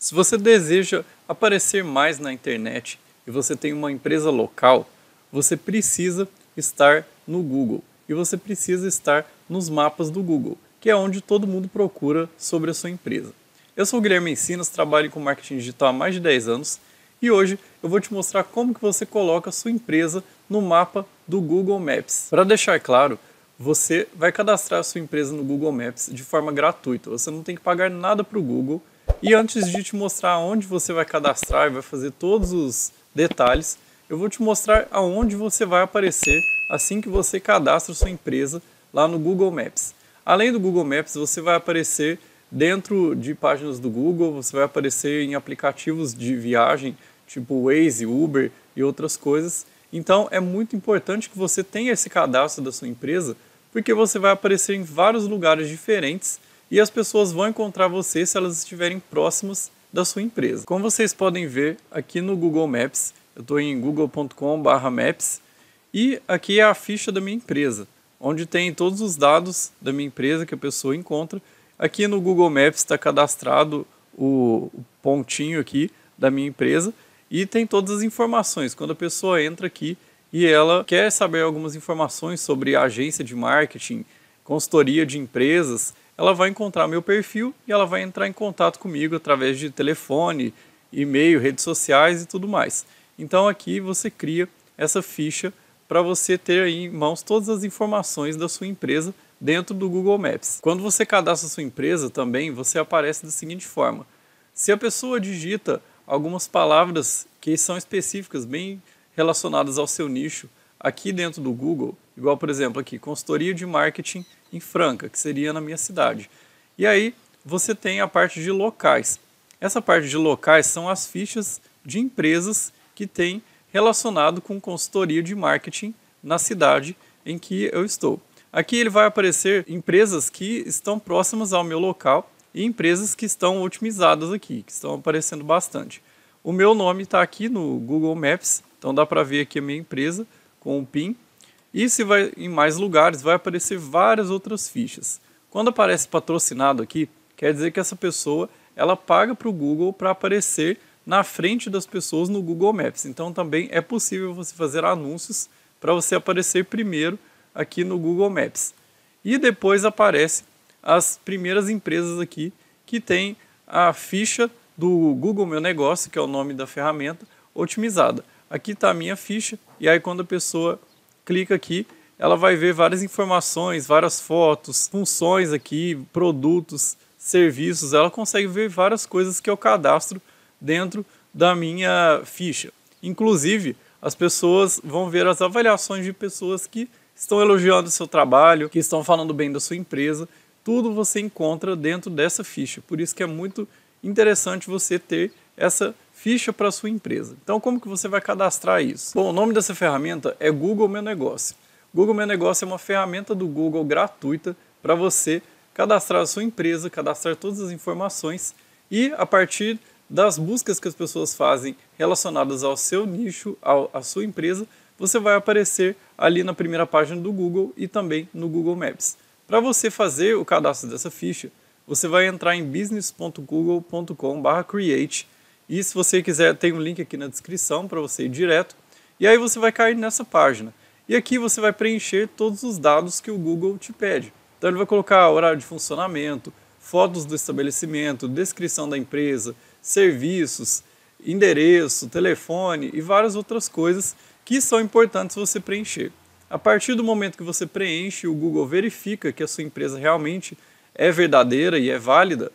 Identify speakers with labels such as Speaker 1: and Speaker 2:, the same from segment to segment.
Speaker 1: Se você deseja aparecer mais na internet e você tem uma empresa local, você precisa estar no Google e você precisa estar nos mapas do Google, que é onde todo mundo procura sobre a sua empresa. Eu sou o Guilherme Ensinas, trabalho com marketing digital há mais de 10 anos e hoje eu vou te mostrar como que você coloca a sua empresa no mapa do Google Maps. Para deixar claro, você vai cadastrar a sua empresa no Google Maps de forma gratuita. Você não tem que pagar nada para o Google e antes de te mostrar onde você vai cadastrar e vai fazer todos os detalhes, eu vou te mostrar aonde você vai aparecer assim que você cadastra sua empresa lá no Google Maps. Além do Google Maps, você vai aparecer dentro de páginas do Google, você vai aparecer em aplicativos de viagem, tipo Waze, Uber e outras coisas. Então é muito importante que você tenha esse cadastro da sua empresa, porque você vai aparecer em vários lugares diferentes e as pessoas vão encontrar você se elas estiverem próximas da sua empresa. Como vocês podem ver aqui no Google Maps, eu estou em google.com/maps e aqui é a ficha da minha empresa, onde tem todos os dados da minha empresa que a pessoa encontra. Aqui no Google Maps está cadastrado o pontinho aqui da minha empresa e tem todas as informações. Quando a pessoa entra aqui e ela quer saber algumas informações sobre agência de marketing, consultoria de empresas, ela vai encontrar meu perfil e ela vai entrar em contato comigo através de telefone, e-mail, redes sociais e tudo mais. Então aqui você cria essa ficha para você ter aí em mãos todas as informações da sua empresa dentro do Google Maps. Quando você cadastra sua empresa também, você aparece da seguinte forma: se a pessoa digita algumas palavras que são específicas, bem relacionadas ao seu nicho, aqui dentro do Google, Igual, por exemplo, aqui, consultoria de marketing em Franca, que seria na minha cidade. E aí você tem a parte de locais. Essa parte de locais são as fichas de empresas que têm relacionado com consultoria de marketing na cidade em que eu estou. Aqui ele vai aparecer empresas que estão próximas ao meu local e empresas que estão otimizadas aqui, que estão aparecendo bastante. O meu nome está aqui no Google Maps, então dá para ver aqui a minha empresa com o PIN e se vai em mais lugares, vai aparecer várias outras fichas. Quando aparece patrocinado aqui, quer dizer que essa pessoa ela paga para o Google para aparecer na frente das pessoas no Google Maps. Então também é possível você fazer anúncios para você aparecer primeiro aqui no Google Maps. E depois aparece as primeiras empresas aqui que tem a ficha do Google Meu Negócio, que é o nome da ferramenta, otimizada. Aqui está a minha ficha, e aí quando a pessoa clica aqui, ela vai ver várias informações, várias fotos, funções aqui, produtos, serviços. Ela consegue ver várias coisas que eu cadastro dentro da minha ficha. Inclusive, as pessoas vão ver as avaliações de pessoas que estão elogiando o seu trabalho, que estão falando bem da sua empresa. Tudo você encontra dentro dessa ficha. Por isso que é muito interessante você ter essa ficha para sua empresa. Então, como que você vai cadastrar isso? Bom, o nome dessa ferramenta é Google Meu Negócio. Google Meu Negócio é uma ferramenta do Google gratuita para você cadastrar a sua empresa, cadastrar todas as informações e a partir das buscas que as pessoas fazem relacionadas ao seu nicho, ao, à sua empresa, você vai aparecer ali na primeira página do Google e também no Google Maps. Para você fazer o cadastro dessa ficha, você vai entrar em business.google.com/create e se você quiser, tem um link aqui na descrição para você ir direto. E aí você vai cair nessa página. E aqui você vai preencher todos os dados que o Google te pede. Então ele vai colocar horário de funcionamento, fotos do estabelecimento, descrição da empresa, serviços, endereço, telefone e várias outras coisas que são importantes você preencher. A partir do momento que você preenche, o Google verifica que a sua empresa realmente é verdadeira e é válida,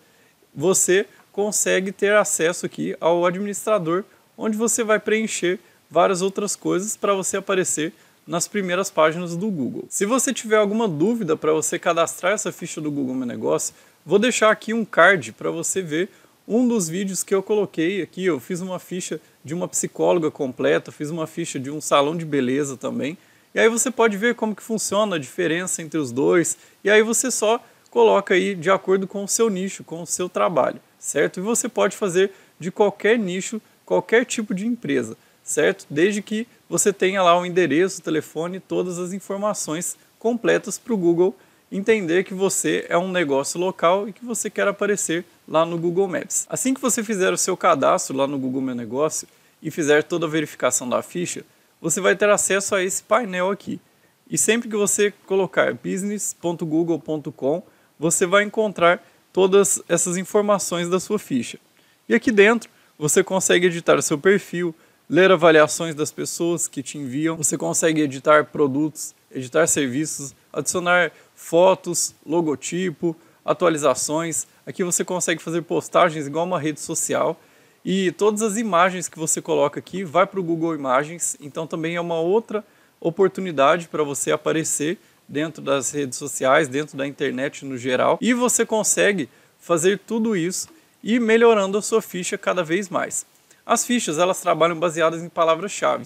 Speaker 1: você consegue ter acesso aqui ao administrador, onde você vai preencher várias outras coisas para você aparecer nas primeiras páginas do Google. Se você tiver alguma dúvida para você cadastrar essa ficha do Google Meu Negócio, vou deixar aqui um card para você ver um dos vídeos que eu coloquei aqui. Eu fiz uma ficha de uma psicóloga completa, fiz uma ficha de um salão de beleza também. E aí você pode ver como que funciona a diferença entre os dois. E aí você só coloca aí de acordo com o seu nicho, com o seu trabalho certo? E você pode fazer de qualquer nicho, qualquer tipo de empresa, certo? Desde que você tenha lá o endereço, o telefone, todas as informações completas para o Google entender que você é um negócio local e que você quer aparecer lá no Google Maps. Assim que você fizer o seu cadastro lá no Google Meu Negócio e fizer toda a verificação da ficha, você vai ter acesso a esse painel aqui. E sempre que você colocar business.google.com, você vai encontrar todas essas informações da sua ficha. E aqui dentro você consegue editar seu perfil, ler avaliações das pessoas que te enviam, você consegue editar produtos, editar serviços, adicionar fotos, logotipo, atualizações. Aqui você consegue fazer postagens igual uma rede social e todas as imagens que você coloca aqui vai para o Google Imagens, então também é uma outra oportunidade para você aparecer dentro das redes sociais, dentro da internet no geral. E você consegue fazer tudo isso e melhorando a sua ficha cada vez mais. As fichas elas trabalham baseadas em palavras-chave.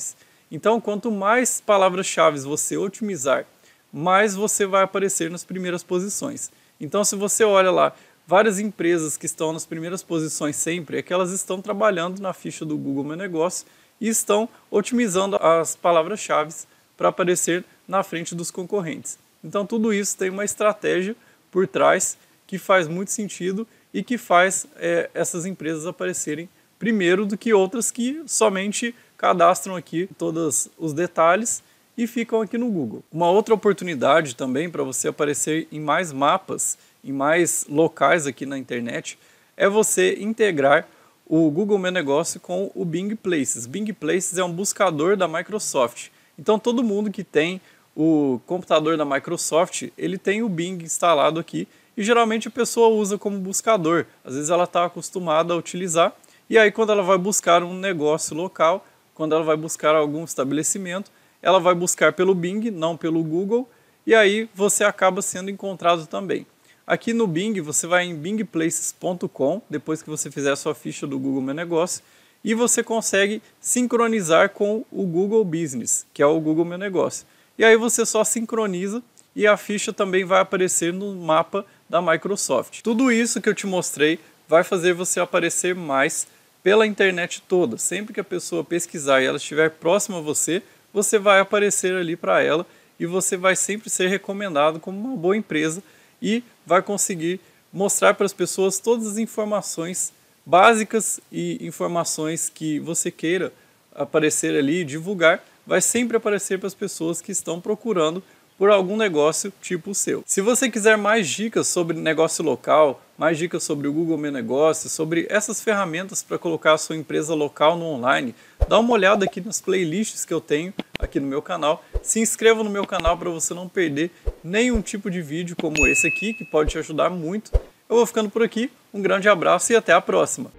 Speaker 1: Então, quanto mais palavras-chave você otimizar, mais você vai aparecer nas primeiras posições. Então, se você olha lá, várias empresas que estão nas primeiras posições sempre, é que elas estão trabalhando na ficha do Google Meu Negócio e estão otimizando as palavras-chave para aparecer na frente dos concorrentes. Então tudo isso tem uma estratégia por trás que faz muito sentido e que faz é, essas empresas aparecerem primeiro do que outras que somente cadastram aqui todos os detalhes e ficam aqui no Google. Uma outra oportunidade também para você aparecer em mais mapas, em mais locais aqui na internet, é você integrar o Google Meu Negócio com o Bing Places. Bing Places é um buscador da Microsoft. Então todo mundo que tem o computador da Microsoft, ele tem o Bing instalado aqui e geralmente a pessoa usa como buscador. Às vezes ela está acostumada a utilizar e aí quando ela vai buscar um negócio local, quando ela vai buscar algum estabelecimento, ela vai buscar pelo Bing, não pelo Google, e aí você acaba sendo encontrado também. Aqui no Bing, você vai em bingplaces.com, depois que você fizer a sua ficha do Google Meu Negócio, e você consegue sincronizar com o Google Business, que é o Google Meu Negócio e aí você só sincroniza e a ficha também vai aparecer no mapa da Microsoft. Tudo isso que eu te mostrei vai fazer você aparecer mais pela internet toda. Sempre que a pessoa pesquisar e ela estiver próxima a você, você vai aparecer ali para ela e você vai sempre ser recomendado como uma boa empresa e vai conseguir mostrar para as pessoas todas as informações básicas e informações que você queira aparecer ali e divulgar vai sempre aparecer para as pessoas que estão procurando por algum negócio tipo o seu. Se você quiser mais dicas sobre negócio local, mais dicas sobre o Google Meu Negócio, sobre essas ferramentas para colocar a sua empresa local no online, dá uma olhada aqui nas playlists que eu tenho aqui no meu canal. Se inscreva no meu canal para você não perder nenhum tipo de vídeo como esse aqui, que pode te ajudar muito. Eu vou ficando por aqui, um grande abraço e até a próxima!